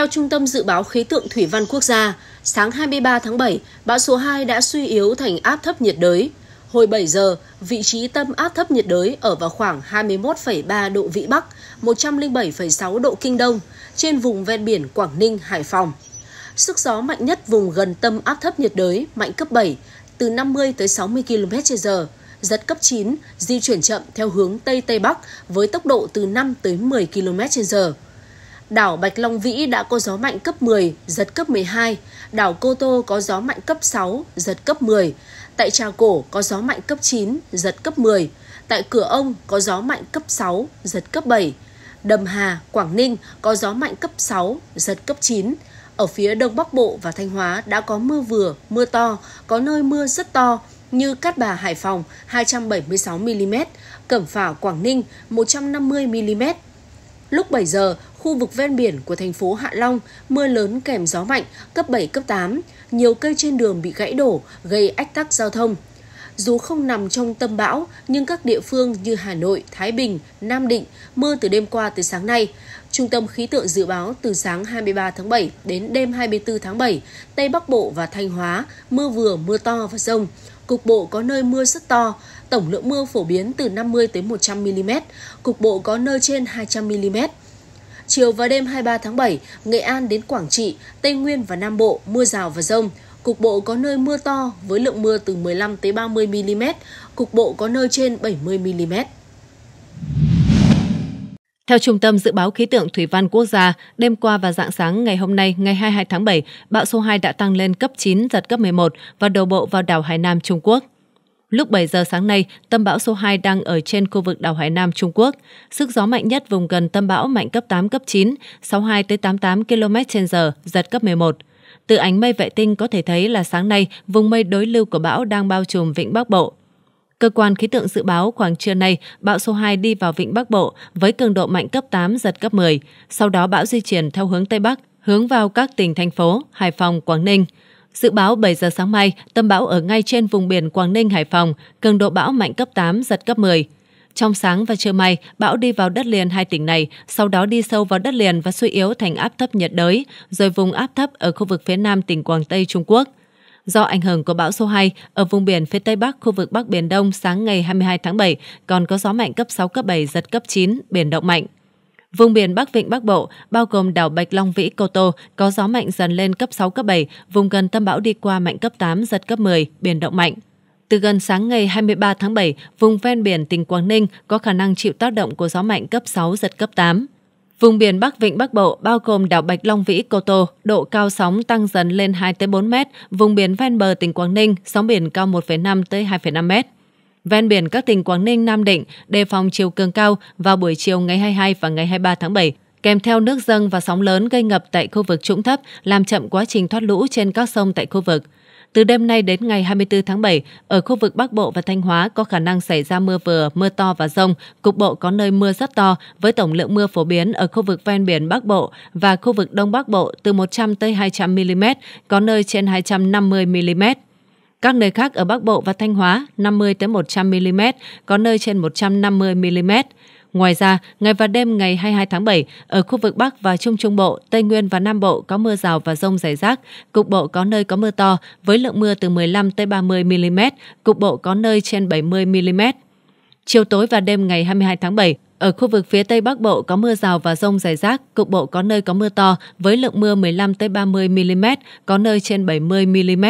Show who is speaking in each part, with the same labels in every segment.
Speaker 1: Theo Trung tâm Dự báo Khí tượng Thủy văn Quốc gia, sáng 23 tháng 7, bão số 2 đã suy yếu thành áp thấp nhiệt đới. Hồi 7 giờ, vị trí tâm áp thấp nhiệt đới ở vào khoảng 21,3 độ Vĩ Bắc, 107,6 độ Kinh Đông, trên vùng ven biển Quảng Ninh, Hải Phòng. Sức gió mạnh nhất vùng gần tâm áp thấp nhiệt đới mạnh cấp 7, từ 50 tới 60 km h giật cấp 9, di chuyển chậm theo hướng Tây Tây Bắc với tốc độ từ 5 tới 10 km h Đảo Bạch Long Vĩ đã có gió mạnh cấp 10, giật cấp 12. Đảo Cô Tô có gió mạnh cấp 6, giật cấp 10. Tại Trà Cổ có gió mạnh cấp 9, giật cấp 10. Tại Cửa Ông có gió mạnh cấp 6, giật cấp 7. Đầm Hà, Quảng Ninh có gió mạnh cấp 6, giật cấp 9. Ở phía Đông Bắc Bộ và Thanh Hóa đã có mưa vừa, mưa to, có nơi mưa rất to, như Cát Bà Hải Phòng 276 mm, Cẩm Phả Quảng Ninh 150 mm. Lúc 7 giờ, khu vực ven biển của thành phố Hạ Long, mưa lớn kèm gió mạnh, cấp 7, cấp 8. Nhiều cây trên đường bị gãy đổ, gây ách tắc giao thông. Dù không nằm trong tâm bão, nhưng các địa phương như Hà Nội, Thái Bình, Nam Định mưa từ đêm qua tới sáng nay. Trung tâm khí tượng dự báo từ sáng 23 tháng 7 đến đêm 24 tháng 7, Tây Bắc Bộ và Thanh Hóa mưa vừa, mưa to và rông. Cục bộ có nơi mưa rất to, tổng lượng mưa phổ biến từ 50 tới 100 mm, cục bộ có nơi trên 200 mm. Chiều và đêm 23 tháng 7, Nghệ An đến Quảng Trị, Tây Nguyên và Nam Bộ mưa rào và rông. Cục bộ có nơi mưa to với lượng mưa từ 15 tới 30 mm, cục bộ có nơi trên 70 mm.
Speaker 2: Theo Trung tâm Dự báo Khí tượng Thủy văn Quốc gia, đêm qua và dạng sáng ngày hôm nay, ngày 22 tháng 7, bão số 2 đã tăng lên cấp 9, giật cấp 11 và đổ bộ vào đảo Hải Nam Trung Quốc. Lúc 7 giờ sáng nay, tâm bão số 2 đang ở trên khu vực đảo Hải Nam Trung Quốc. Sức gió mạnh nhất vùng gần tâm bão mạnh cấp 8, cấp 9, 62 tới 88 km h giật cấp 11. Từ ánh mây vệ tinh có thể thấy là sáng nay, vùng mây đối lưu của bão đang bao trùm vịnh Bắc Bộ. Cơ quan khí tượng dự báo khoảng trưa nay, bão số 2 đi vào vịnh Bắc Bộ với cường độ mạnh cấp 8, giật cấp 10. Sau đó bão di chuyển theo hướng Tây Bắc, hướng vào các tỉnh thành phố Hải Phòng, Quảng Ninh – Dự báo 7 giờ sáng mai, tâm bão ở ngay trên vùng biển Quảng Ninh, Hải Phòng, cường độ bão mạnh cấp 8, giật cấp 10. Trong sáng và trưa mai, bão đi vào đất liền hai tỉnh này, sau đó đi sâu vào đất liền và suy yếu thành áp thấp nhiệt đới, rồi vùng áp thấp ở khu vực phía nam tỉnh Quảng Tây Trung Quốc. Do ảnh hưởng của bão số 2, ở vùng biển phía Tây Bắc, khu vực Bắc Biển Đông sáng ngày 22 tháng 7 còn có gió mạnh cấp 6, cấp 7, giật cấp 9, biển động mạnh. Vùng biển Bắc Vịnh Bắc Bộ, bao gồm đảo Bạch Long Vĩ, Cô Tô, có gió mạnh dần lên cấp 6, cấp 7, vùng gần tâm bão đi qua mạnh cấp 8, giật cấp 10, biển động mạnh. Từ gần sáng ngày 23 tháng 7, vùng ven biển tỉnh Quảng Ninh có khả năng chịu tác động của gió mạnh cấp 6, giật cấp 8. Vùng biển Bắc Vịnh Bắc Bộ bao gồm đảo Bạch Long Vĩ, Cô Tô, độ cao sóng tăng dần lên 2-4 mét, vùng biển ven bờ tỉnh Quảng Ninh, sóng biển cao 1,5-2,5 mét. Ven biển các tỉnh Quảng Ninh, Nam Định đề phòng chiều cường cao vào buổi chiều ngày 22 và ngày 23 tháng 7 kèm theo nước dâng và sóng lớn gây ngập tại khu vực trũng thấp, làm chậm quá trình thoát lũ trên các sông tại khu vực. Từ đêm nay đến ngày 24 tháng 7, ở khu vực Bắc Bộ và Thanh Hóa có khả năng xảy ra mưa vừa, mưa to và rông, cục bộ có nơi mưa rất to với tổng lượng mưa phổ biến ở khu vực ven biển Bắc Bộ và khu vực Đông Bắc Bộ từ 100 tới 200 mm, có nơi trên 250 mm. Các nơi khác ở Bắc Bộ và Thanh Hóa 50-100 mm, có nơi trên 150 mm. Ngoài ra, ngày và đêm ngày 22 tháng 7, ở khu vực Bắc và Trung Trung Bộ, Tây Nguyên và Nam Bộ có mưa rào và rông rải rác, cục bộ có nơi có mưa to với lượng mưa từ 15 tới 30 mm, cục bộ có nơi trên 70 mm. Chiều tối và đêm ngày 22 tháng 7, ở khu vực phía Tây Bắc Bộ có mưa rào và rông rải rác, cục bộ có nơi có mưa to với lượng mưa 15 tới 30 mm, có nơi trên 70 mm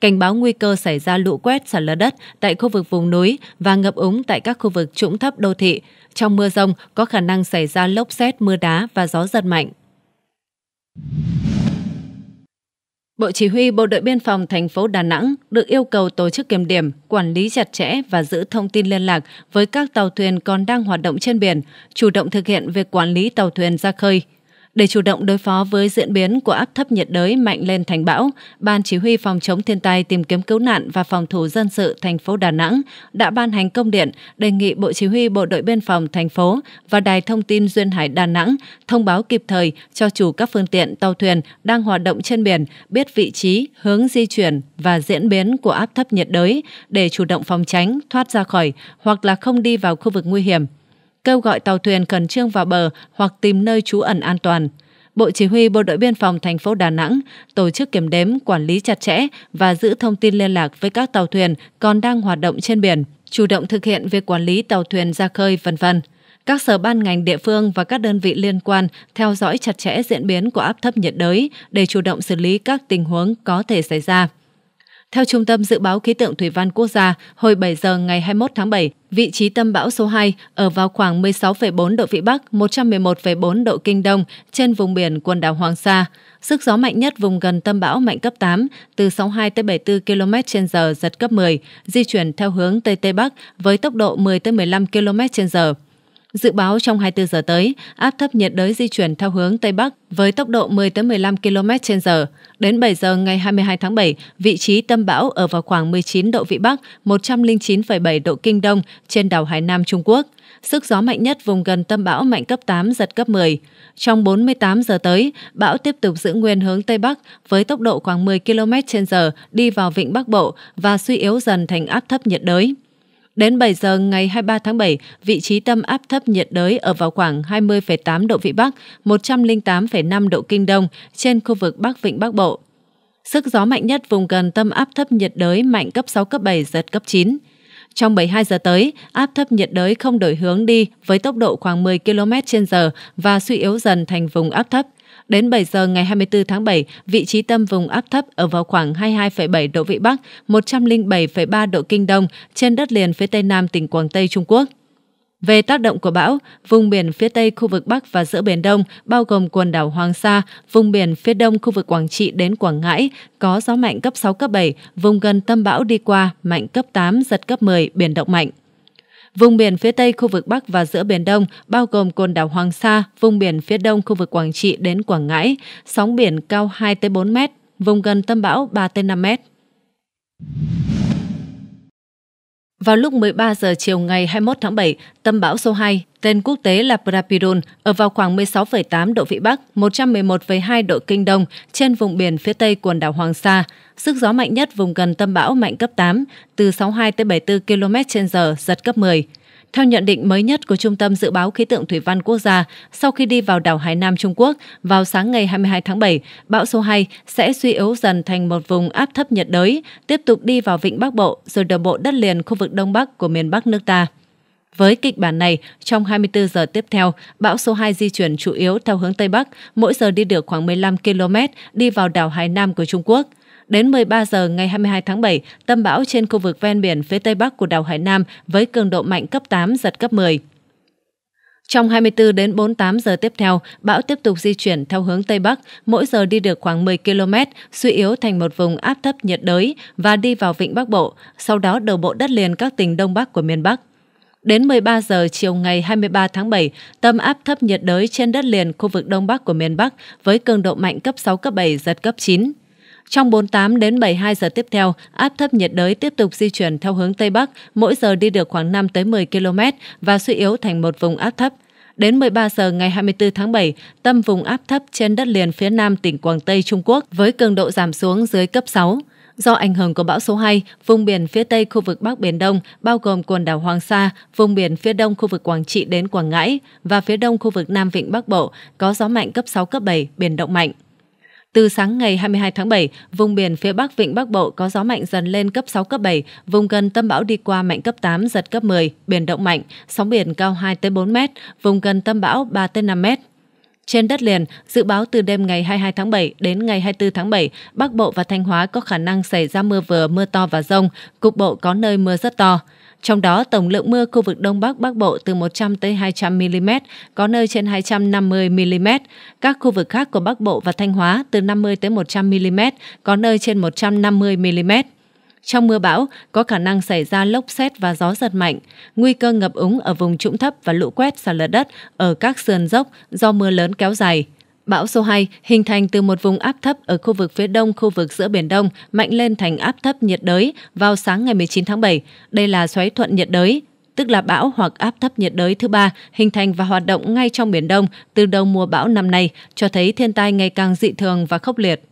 Speaker 2: cảnh báo nguy cơ xảy ra lũ quét sạt lở đất tại khu vực vùng núi và ngập úng tại các khu vực trũng thấp đô thị. Trong mưa rông có khả năng xảy ra lốc xét, mưa đá và gió giật mạnh. Bộ Chỉ huy Bộ đội Biên phòng thành phố Đà Nẵng được yêu cầu tổ chức kiểm điểm, quản lý chặt chẽ và giữ thông tin liên lạc với các tàu thuyền còn đang hoạt động trên biển, chủ động thực hiện việc quản lý tàu thuyền ra khơi, để chủ động đối phó với diễn biến của áp thấp nhiệt đới mạnh lên thành bão, Ban Chỉ huy Phòng chống thiên tai tìm kiếm cứu nạn và phòng thủ dân sự thành phố Đà Nẵng đã ban hành công điện đề nghị Bộ Chỉ huy Bộ đội Biên phòng thành phố và Đài Thông tin Duyên hải Đà Nẵng thông báo kịp thời cho chủ các phương tiện tàu thuyền đang hoạt động trên biển biết vị trí, hướng di chuyển và diễn biến của áp thấp nhiệt đới để chủ động phòng tránh, thoát ra khỏi hoặc là không đi vào khu vực nguy hiểm kêu gọi tàu thuyền khẩn trương vào bờ hoặc tìm nơi trú ẩn an toàn. Bộ Chỉ huy Bộ đội Biên phòng thành phố Đà Nẵng tổ chức kiểm đếm, quản lý chặt chẽ và giữ thông tin liên lạc với các tàu thuyền còn đang hoạt động trên biển, chủ động thực hiện việc quản lý tàu thuyền ra khơi, vân vân. Các sở ban ngành địa phương và các đơn vị liên quan theo dõi chặt chẽ diễn biến của áp thấp nhiệt đới để chủ động xử lý các tình huống có thể xảy ra. Theo Trung tâm Dự báo Khí tượng Thủy văn Quốc gia, hồi 7 giờ ngày 21 tháng 7, vị trí tâm bão số 2 ở vào khoảng 16,4 độ Vĩ Bắc, 111,4 độ Kinh Đông trên vùng biển quần đảo Hoàng Sa. Sức gió mạnh nhất vùng gần tâm bão mạnh cấp 8, từ 62 tới 74 km h giật cấp 10, di chuyển theo hướng Tây Tây Bắc với tốc độ 10 tới 15 km h Dự báo trong 24 giờ tới, áp thấp nhiệt đới di chuyển theo hướng Tây Bắc với tốc độ 10-15 km h Đến 7 giờ ngày 22 tháng 7, vị trí tâm bão ở vào khoảng 19 độ Vĩ Bắc, 109,7 độ Kinh Đông trên đảo Hải Nam Trung Quốc. Sức gió mạnh nhất vùng gần tâm bão mạnh cấp 8, giật cấp 10. Trong 48 giờ tới, bão tiếp tục giữ nguyên hướng Tây Bắc với tốc độ khoảng 10 km h đi vào vịnh Bắc Bộ và suy yếu dần thành áp thấp nhiệt đới. Đến 7 giờ ngày 23 tháng 7, vị trí tâm áp thấp nhiệt đới ở vào khoảng 20,8 độ Vĩ Bắc, 108,5 độ Kinh Đông trên khu vực Bắc Vịnh Bắc Bộ. Sức gió mạnh nhất vùng gần tâm áp thấp nhiệt đới mạnh cấp 6, cấp 7, giật cấp 9. Trong 72 giờ tới, áp thấp nhiệt đới không đổi hướng đi với tốc độ khoảng 10 km trên giờ và suy yếu dần thành vùng áp thấp. Đến 7 giờ ngày 24 tháng 7, vị trí tâm vùng áp thấp ở vào khoảng 22,7 độ Vĩ Bắc, 107,3 độ Kinh Đông trên đất liền phía tây nam tỉnh Quảng Tây Trung Quốc. Về tác động của bão, vùng biển phía tây khu vực Bắc và giữa Biển Đông, bao gồm quần đảo Hoàng Sa, vùng biển phía đông khu vực Quảng Trị đến Quảng Ngãi, có gió mạnh cấp 6, cấp 7, vùng gần tâm bão đi qua, mạnh cấp 8, giật cấp 10, biển động mạnh. Vùng biển phía tây khu vực Bắc và giữa Biển Đông, bao gồm quần đảo Hoàng Sa, vùng biển phía đông khu vực Quảng Trị đến Quảng Ngãi, sóng biển cao 2-4 mét, vùng gần tâm bão 3-5 mét. Vào lúc 13 giờ chiều ngày 21 tháng 7, tâm bão số 2, tên quốc tế là Prapirun, ở vào khoảng 16,8 độ Vĩ Bắc, 111,2 độ Kinh Đông, trên vùng biển phía tây quần đảo Hoàng Sa. Sức gió mạnh nhất vùng gần tâm bão mạnh cấp 8, từ 62 tới 74 km h giật cấp 10. Theo nhận định mới nhất của Trung tâm Dự báo Khí tượng Thủy văn Quốc gia, sau khi đi vào đảo Hải Nam Trung Quốc vào sáng ngày 22 tháng 7, bão số 2 sẽ suy yếu dần thành một vùng áp thấp nhiệt đới, tiếp tục đi vào vịnh Bắc Bộ rồi đổ bộ đất liền khu vực Đông Bắc của miền Bắc nước ta. Với kịch bản này, trong 24 giờ tiếp theo, bão số 2 di chuyển chủ yếu theo hướng Tây Bắc, mỗi giờ đi được khoảng 15 km, đi vào đảo Hải Nam của Trung Quốc. Đến 13 giờ ngày 22 tháng 7, tâm bão trên khu vực ven biển phía tây bắc của đảo Hải Nam với cường độ mạnh cấp 8, giật cấp 10. Trong 24 đến 48 giờ tiếp theo, bão tiếp tục di chuyển theo hướng Tây Bắc, mỗi giờ đi được khoảng 10 km, suy yếu thành một vùng áp thấp nhiệt đới và đi vào vịnh Bắc Bộ, sau đó đổ bộ đất liền các tỉnh Đông Bắc của miền Bắc. Đến 13 giờ chiều ngày 23 tháng 7, tâm áp thấp nhiệt đới trên đất liền khu vực Đông Bắc của miền Bắc với cường độ mạnh cấp 6, cấp 7, giật cấp 9. Trong 48 đến 72 giờ tiếp theo, áp thấp nhiệt đới tiếp tục di chuyển theo hướng Tây Bắc, mỗi giờ đi được khoảng 5 tới 10 km và suy yếu thành một vùng áp thấp. Đến 13 giờ ngày 24 tháng 7, tâm vùng áp thấp trên đất liền phía nam tỉnh Quảng Tây Trung Quốc với cường độ giảm xuống dưới cấp 6. Do ảnh hưởng của bão số 2, vùng biển phía tây khu vực Bắc Biển Đông, bao gồm quần đảo Hoàng Sa, vùng biển phía đông khu vực Quảng Trị đến Quảng Ngãi và phía đông khu vực Nam Vịnh Bắc Bộ, có gió mạnh cấp 6, cấp 7, biển động mạnh. Từ sáng ngày 22 tháng 7, vùng biển phía Bắc Vịnh Bắc Bộ có gió mạnh dần lên cấp 6, cấp 7, vùng gần tâm bão đi qua mạnh cấp 8, giật cấp 10, biển động mạnh, sóng biển cao 2-4 mét, vùng gần tâm bão 3-5 mét. Trên đất liền, dự báo từ đêm ngày 22 tháng 7 đến ngày 24 tháng 7, Bắc Bộ và Thanh Hóa có khả năng xảy ra mưa vừa, mưa to và rông, cục bộ có nơi mưa rất to. Trong đó, tổng lượng mưa khu vực Đông Bắc Bắc Bộ từ 100 tới 200 mm, có nơi trên 250 mm. Các khu vực khác của Bắc Bộ và Thanh Hóa từ 50 tới 100 mm, có nơi trên 150 mm. Trong mưa bão, có khả năng xảy ra lốc xét và gió giật mạnh, nguy cơ ngập úng ở vùng trũng thấp và lũ quét sạt lở đất ở các sườn dốc do mưa lớn kéo dài. Bão số 2 hình thành từ một vùng áp thấp ở khu vực phía đông khu vực giữa Biển Đông mạnh lên thành áp thấp nhiệt đới vào sáng ngày 19 tháng 7. Đây là xoáy thuận nhiệt đới, tức là bão hoặc áp thấp nhiệt đới thứ ba hình thành và hoạt động ngay trong Biển Đông từ đầu mùa bão năm nay, cho thấy thiên tai ngày càng dị thường và khốc liệt.